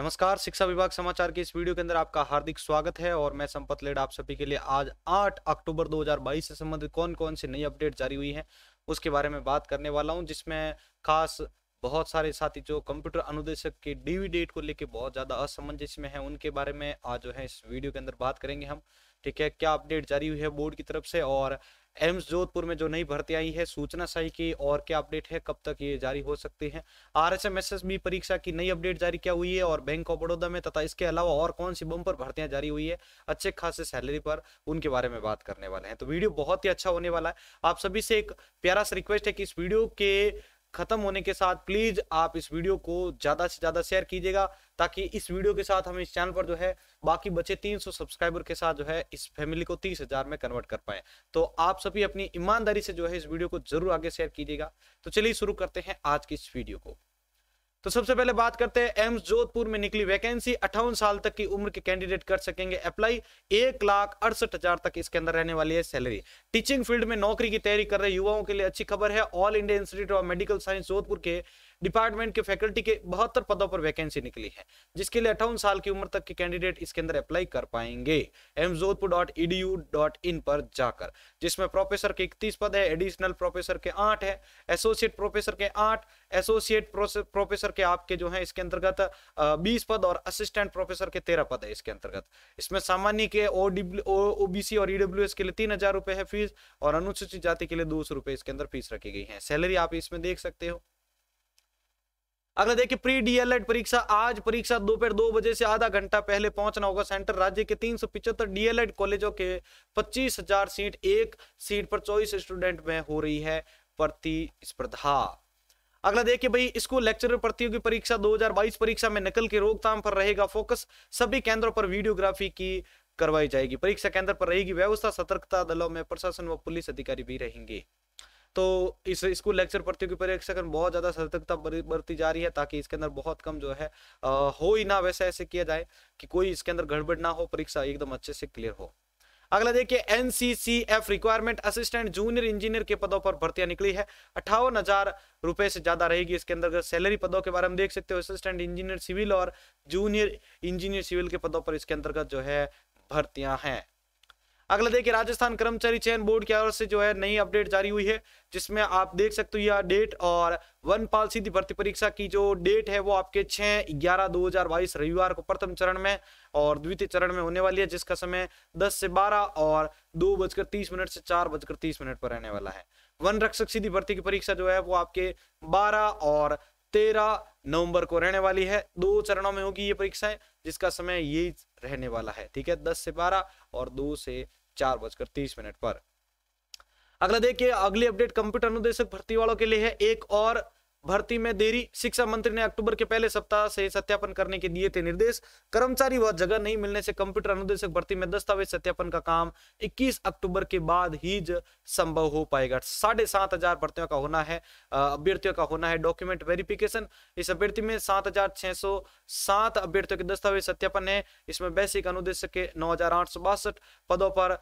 नमस्कार शिक्षा विभाग समाचार के इस वीडियो के अंदर आपका हार्दिक स्वागत है और मैं संपत लेड आप सभी के लिए आज 8 अक्टूबर 2022 से संबंधित कौन कौन सी नई अपडेट जारी हुई है उसके बारे में बात करने वाला हूं जिसमें खास बहुत सारे साथी जो कंप्यूटर अनुदेशक के डीवी डेट को लेकर बहुत ज़्यादा असमंजस में है उनके बारे में आज जो है इस वीडियो के अंदर बात करेंगे हम ठीक है क्या अपडेट जारी हुई है बोर्ड की तरफ से और एम्स जोधपुर में जो नई भर्ती आई है सूचना सही की और क्या अपडेट है कब तक ये जारी हो सकती है R S M S S B परीक्षा की नई अपडेट जारी क्या हुई है और बैंक ऑफ बड़ौदा में तथा इसके अलावा और कौन सी बम पर भर्तियां जारी हुई है अच्छे खासे सैलरी पर उनके बारे में बात करने वाले हैं तो वीडियो बहुत ही अच्छा होने वाला है आप सभी से एक प्यारा सा रिक्वेस्ट है कि इस वीडियो के खत्म होने के साथ प्लीज आप इस वीडियो को ज्यादा से ज्यादा शेयर कीजिएगा ताकि इस वीडियो के साथ हम इस चैनल पर जो है बाकी बचे 300 सब्सक्राइबर के साथ जो है इस फैमिली को तीस हजार में कन्वर्ट कर पाए तो आप सभी अपनी ईमानदारी से जो है इस वीडियो को जरूर आगे शेयर कीजिएगा तो चलिए शुरू करते हैं आज की इस वीडियो को तो सबसे पहले बात करते हैं एम्स जोधपुर में निकली वैकेंसी अठावन साल तक की उम्र के कैंडिडेट कर सकेंगे अप्लाई एक लाख अड़सठ हजार तक इसके अंदर रहने वाली है सैलरी टीचिंग फील्ड में नौकरी की तैयारी कर रहे युवाओं के लिए अच्छी खबर है All India Institute of Medical Science Jodhpur के डिपार्टमेंट के फैकल्टी के बहत्तर पदों पर वैकेंसी निकली है जिसके लिए अठावन साल की उम्र तक के कैंडिडेट इसके अंदर अप्लाई कर पाएंगे AIIMS Jodhpur dot E dot in पर जाकर जिसमें प्रोफेसर के इकतीस पद है एडिशनल प्रोफेसर के आठ है एसोसिएट प्रोफेसर के आठ एसोसिएट प्रोफेसर करके आपके जो है इसके अंतर्गत बीस पद और असिस्टेंट प्रोफेसर के तेरह पद है इसके अंतर्गत इसमें सामान्य के ओ ओबीसी और ईडब्ल्यू e के लिए तीन हजार रुपए है फीस और अनुसूचित जाति के लिए दो सौ रुपए इसके अंदर फीस रखी गई है सैलरी आप इसमें देख सकते हो अगला देखिए प्री डीएलएड परीक्षा आज परीक्षा दोपहर दो बजे से आधा घंटा पहले पहुंचना होगा सेंटर राज्य के तीन सौ पिछहत्तर डीएलएड कॉलेजों के पच्चीस हजार सीट एक सीट पर चौबीस स्टूडेंट में हो रही है प्रतिस्पर्धा अगला देखिए भाई स्कूल लेक्चर प्रतियोगी परीक्षा 2022 परीक्षा में नकल के रोकथाम पर रहेगा फोकस सभी केंद्रों पर वीडियोग्राफी की करवाई जाएगी परीक्षा केंद्र पर रहेगी व्यवस्था सतर्कता दलों में प्रशासन व पुलिस अधिकारी भी रहेंगे तो इस स्कूल लेक्चर प्रतियोगी परीक्षा में बहुत ज़्यादा सतर्कता बरती जा रही है ताकि इसके अंदर बहुत कम जो है आ, हो ही ना वैसे ऐसे किया जाए कि कोई इसके अंदर गड़बड़ ना हो परीक्षा एकदम अच्छे से क्लियर हो अगला देखिए NCCF requirement assistant junior engineer के पदों पर भर्तियां निकली है अट्ठावन हजार रुपए से ज्यादा रहेगी इसके अंदर सैलरी पदों के बारे में देख सकते हो असिस्टेंट इंजीनियर सिविल और जूनियर इंजीनियर सिविल के पदों पर इसके अंतर्गत जो है भर्तियां हैं अगला देखिए राजस्थान कर्मचारी चयन बोर्ड की ओर से जो है नई अपडेट जारी हुई है जिसमें आप देख सकते हो यह डेट और वन पाल सीधी भर्ती परीक्षा की जो डेट है वो आपके 6 ग्यारह 2022 रविवार को प्रथम चरण में और द्वितीय चरण में होने वाली है जिसका समय 10 से 12 और दो बजकर तीस मिनट से चार बजकर तीस मिनट पर रहने वाला है वन रक्षक सीधी भर्ती की परीक्षा जो है वो आपके बारह और तेरह नवंबर को रहने वाली है दो चरणों में होगी ये परीक्षाएं जिसका समय ये रहने वाला है ठीक है दस से बारह और दो से चार बजकर तीस मिनट पर अगला देखिए अगली अपडेट कंप्यूटर अनुदेशक भर्ती वालों के लिए है एक और भर्ती में देरी शिक्षा मंत्री ने अक्टूबर के पहले सप्ताह से सत्यापन करने के दिए थे निर्देश कर्मचारी व जगह नहीं मिलने से कंप्यूटर अनुदेशक भर्ती में दस्तावेज सत्यापन का काम 21 अक्टूबर के बाद ही संभव हो पाएगा साढ़े सात हजार भर्तियों का होना है अभ्यर्थियों का होना है डॉक्यूमेंट वेरिफिकेशन इस अभ्यर्थी में सात हजार छह सौ सात अभ्यर्थियों के दस्तावेज सत्यापन है इसमें बेसिक अनुदेशक के नौ हजार आठ सौ बासठ पदों पर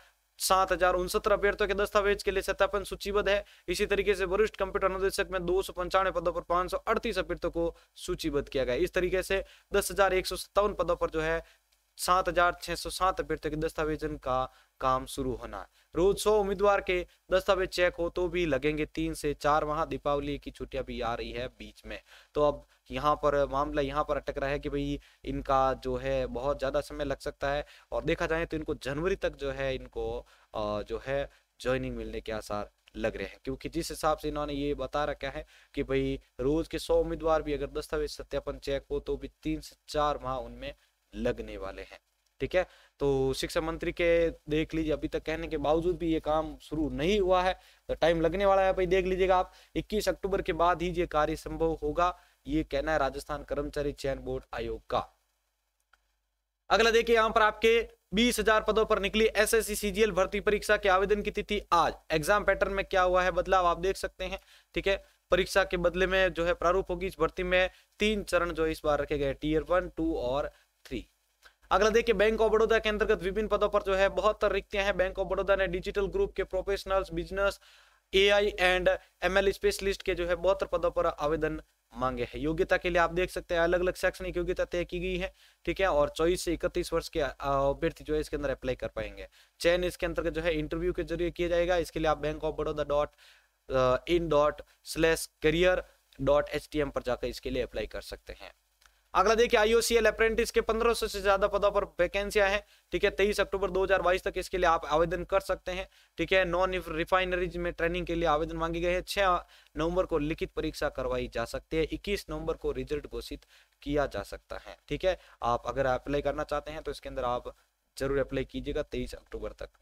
सात हजार उनसत्तर अभ्यर्थियों के दस्तावेज के लिए सत्यापन सूचीबद्ध है इसी तरीके से वरिष्ठ कंप्यूटर निदेशक में दो सौ पंचानवे पदों पर पांच सौ अड़तीस अभ्यर्थियों को सूचीबद्ध किया गया इस तरीके से दस हजार एक सौ सत्तावन पदों पर जो है सात हजार छह सौ सात अभ्यर्थियों के दस्तावेजन का काम शुरू होना है रोज सौ उम्मीदवार के दस्तावेज चेक हो तो भी लगेंगे तीन से चार माह दीपावली की छुट्टियां भी आ रही है बीच में तो अब यहाँ पर मामला यहाँ पर अटक रहा है कि भाई इनका जो है बहुत ज़्यादा समय लग सकता है और देखा जाए तो इनको जनवरी तक जो है इनको जो है ज्वाइनिंग मिलने के आसार लग रहे हैं क्योंकि जिस हिसाब से इन्होंने ये बता रखा है कि भाई रोज के सौ उम्मीदवार भी अगर दस्तावेज सत्यापन चेक हो तो भी तीन से चार माह उनमें लगने वाले हैं ठीक है तो शिक्षा मंत्री के देख लीजिए अभी तक कहने के बावजूद भी ये काम शुरू नहीं हुआ है तो टाइम लगने वाला है भाई देख लीजिएगा आप 21 अक्टूबर के बाद ही ये कार्य संभव होगा ये कहना है राजस्थान कर्मचारी चयन बोर्ड आयोग का अगला देखिए यहां पर आपके बीस हजार पदों पर निकली एस एस सी सीजीएल भर्ती परीक्षा के आवेदन की तिथि आज एग्जाम पैटर्न में क्या हुआ है बदलाव आप देख सकते हैं ठीक है परीक्षा के बदले में जो है प्रारूप होगी इस भर्ती में तीन चरण जो इस बार रखे गए टीयर वन टू और थ्री अगला देखिए बैंक ऑफ बड़ौदा के अंतर्गत विभिन्न पदों पर जो है बहुत रिक्तियां हैं बैंक ऑफ बड़ौदा ने डिजिटल ग्रुप के professionals business AI and ML specialist के जो है बहुत पदों पर आवेदन मांगे हैं योग्यता के लिए आप देख सकते हैं अलग अलग शैक्षणिक योग्यता तय की गई है ठीक है और चौबीस से इकतीस वर्ष के अभ्यर्थी जो है इसके अंदर अप्लाई कर पाएंगे चयन इसके अंतर्गत जो है इंटरव्यू के जरिए किया जाएगा इसके लिए आप bank of Baroda dot in dot slash career dot H पर जाकर इसके लिए अप्लाई कर सकते हैं अगला देखिए आईओसीएल अप्रेंटिस के 1500 से ज्यादा पदों पर वैकेंसियां हैं ठीक है तेईस अक्टूबर 2022 तक इसके लिए आप आवेदन कर सकते हैं ठीक है नॉन रिफाइनरीज में ट्रेनिंग के लिए आवेदन मांगे गए हैं छह नवंबर को लिखित परीक्षा करवाई जा सकती है इक्कीस नवंबर को रिजल्ट घोषित किया जा सकता है ठीक है आप अगर अप्लाई करना चाहते हैं तो इसके अंदर आप जरूर अप्लाई कीजिएगा तेईस अक्टूबर तक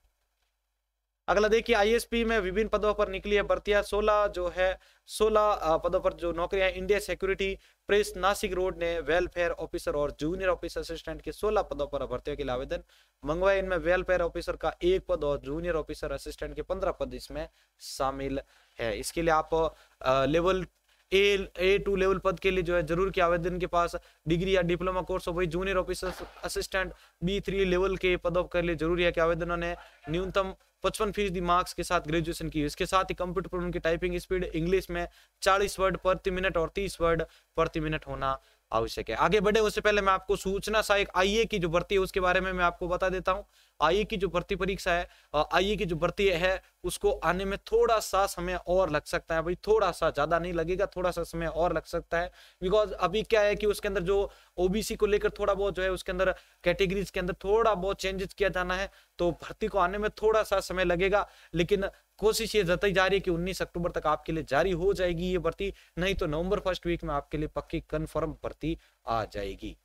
अगला देखिए आईएसपी में विभिन्न पदों पर निकली है भर्तियां 16 जो है 16 पदों पर जो नौकरियां India security press Nashik road ने वेलफेयर ऑफिसर और जूनियर ऑफिसर असिस्टेंट के 16 पदों पर भर्तियों के लिए आवेदन मंगवाए इनमें वेलफेयर ऑफिसर का एक पद और जूनियर ऑफिसर असिस्टेंट के पंद्रह पद इसमें शामिल है इसके लिए आप level A A two level पद के लिए जो है जरूर के आवेदन के पास डिग्री या डिप्लोमा कोर्स हो वही junior officer assistant B three level के पदों के लिए जरूरी है कि आवेदनों ने न्यूनतम पचपन फीसदी मार्क्स के साथ ग्रेजुएशन की इसके साथ ही कंप्यूटर पर उनकी टाइपिंग स्पीड इंग्लिश में चालीस वर्ड प्रति मिनट और तीस वर्ड प्रति मिनट होना आवश्यक है आगे बढ़े उससे पहले मैं आपको सूचना सहायक आईए की जो भर्ती है उसके बारे में मैं आपको बता देता हूँ आईए की जो भर्ती परीक्षा है आईए की जो भर्ती है उसको आने में थोड़ा सा समय और लग सकता है भाई थोड़ा सा ज्यादा नहीं लगेगा थोड़ा सा समय और लग सकता है बिकॉज अभी क्या है कि उसके अंदर जो ओबीसी को लेकर थोड़ा बहुत जो है उसके अंदर कैटेगरीज के अंदर थोड़ा बहुत चेंजेस किया जाना है तो भर्ती को आने में थोड़ा सा समय लगेगा लेकिन कोशिश ये जताई जा रही है कि उन्नीस अक्टूबर तक आपके लिए जारी हो जाएगी ये भर्ती नहीं तो नवंबर फर्स्ट वीक में आपके लिए पक्की कन्फर्म भर्ती आ जाएगी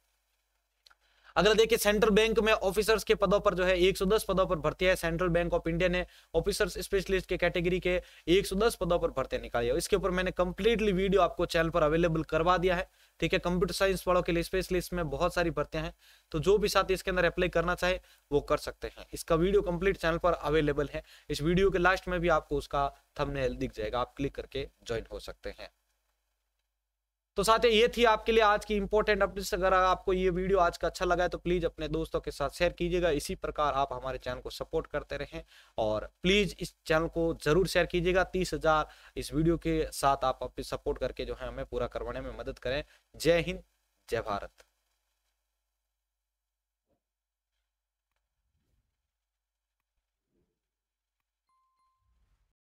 अगला देखिए सेंट्रल बैंक में ऑफिसर्स के पदों पर जो है 110 पदों पर भर्ती है सेंट्रल बैंक ऑफ इंडिया ने ऑफिसर्स स्पेशलिस्ट के कैटेगरी के 110 पदों पर भर्ती निकाली है इसके ऊपर मैंने कंप्लीटली वीडियो आपको चैनल पर अवेलेबल करवा दिया है ठीक है कंप्यूटर साइंस वालों के लिए स्पेशलिस्ट में बहुत सारी भर्तियां हैं तो जो भी साथी इसके अंदर अप्लाई करना चाहे वो कर सकते हैं इसका वीडियो कंप्लीट चैनल पर अवेलेबल है इस वीडियो के लास्ट में भी आपको उसका थमने दिख जाएगा आप क्लिक करके ज्वाइन हो सकते हैं तो साथियों ये थी आपके लिए आज की इंपॉर्टेंट अपडेट्स अगर आपको ये वीडियो आज का अच्छा लगा है तो प्लीज़ अपने दोस्तों के साथ शेयर कीजिएगा इसी प्रकार आप हमारे चैनल को सपोर्ट करते रहें और प्लीज़ इस चैनल को ज़रूर शेयर कीजिएगा तीस हज़ार इस वीडियो के साथ आप अपनी सपोर्ट करके जो है हमें पूरा करवाने में मदद करें जय हिंद जय भारत